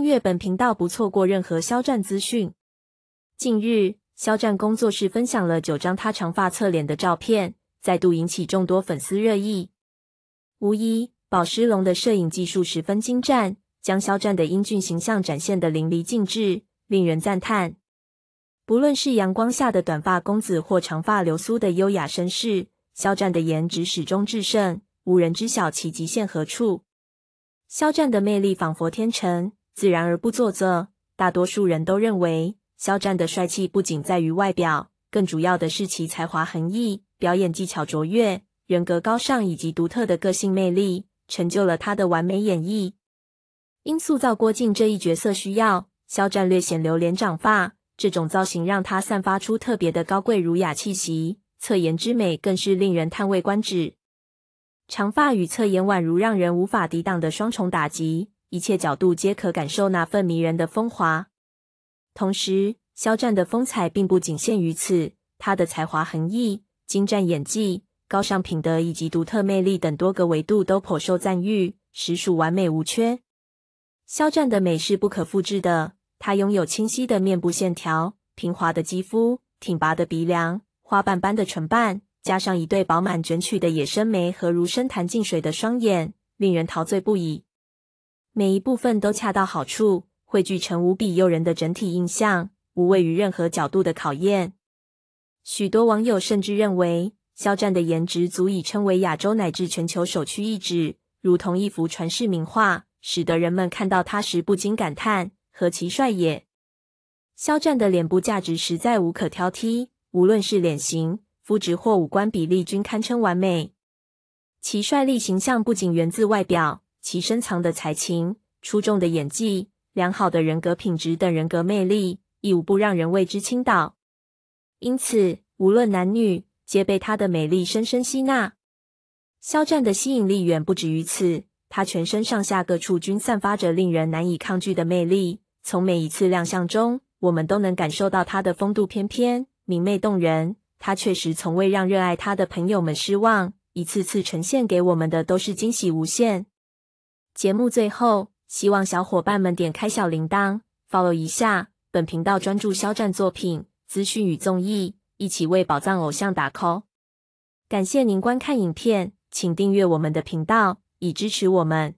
订阅本频道，不错过任何肖战资讯。近日，肖战工作室分享了九张他长发侧脸的照片，再度引起众多粉丝热议。无疑，宝石龙的摄影技术十分精湛，将肖战的英俊形象展现的淋漓尽致，令人赞叹。不论是阳光下的短发公子，或长发流苏的优雅绅士，肖战的颜值始终制胜，无人知晓其极限何处。肖战的魅力仿佛天成。自然而不做作。大多数人都认为，肖战的帅气不仅在于外表，更主要的是其才华横溢、表演技巧卓越、人格高尚以及独特的个性魅力，成就了他的完美演绎。因塑造郭靖这一角色需要，肖战略显留连长发，这种造型让他散发出特别的高贵儒雅气息，侧颜之美更是令人叹为观止。长发与侧颜宛如让人无法抵挡的双重打击。一切角度皆可感受那份迷人的风华。同时，肖战的风采并不仅限于此，他的才华横溢、精湛演技、高尚品德以及独特魅力等多个维度都颇受赞誉，实属完美无缺。肖战的美是不可复制的，他拥有清晰的面部线条、平滑的肌肤、挺拔的鼻梁、花瓣般的唇瓣，加上一对饱满卷曲的野生眉和如深潭静水的双眼，令人陶醉不已。每一部分都恰到好处，汇聚成无比诱人的整体印象，无畏于任何角度的考验。许多网友甚至认为，肖战的颜值足以称为亚洲乃至全球首屈一指，如同一幅传世名画，使得人们看到他时不禁感叹：“何其帅也！”肖战的脸部价值实在无可挑剔，无论是脸型、肤质或五官比例，均堪称完美。其帅丽形象不仅源自外表。其深藏的才情、出众的演技、良好的人格品质等人格魅力，亦无不让人为之倾倒。因此，无论男女，皆被她的美丽深深吸纳。肖战的吸引力远不止于此，他全身上下各处均散发着令人难以抗拒的魅力。从每一次亮相中，我们都能感受到他的风度翩翩、明媚动人。他确实从未让热爱他的朋友们失望，一次次呈现给我们的都是惊喜无限。节目最后，希望小伙伴们点开小铃铛，follow 一下本频道，专注肖战作品资讯与综艺，一起为宝藏偶像打 call。感谢您观看影片，请订阅我们的频道，以支持我们。